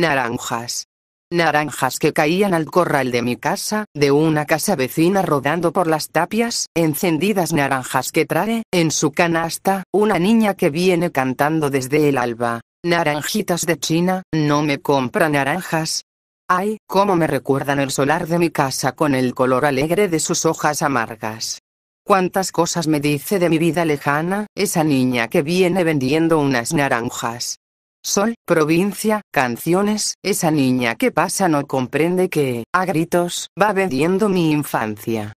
Naranjas. Naranjas que caían al corral de mi casa, de una casa vecina rodando por las tapias, encendidas naranjas que trae, en su canasta, una niña que viene cantando desde el alba. Naranjitas de China, no me compra naranjas. Ay, cómo me recuerdan el solar de mi casa con el color alegre de sus hojas amargas. Cuántas cosas me dice de mi vida lejana, esa niña que viene vendiendo unas naranjas. Sol, provincia, canciones, esa niña que pasa no comprende que, a gritos, va vendiendo mi infancia.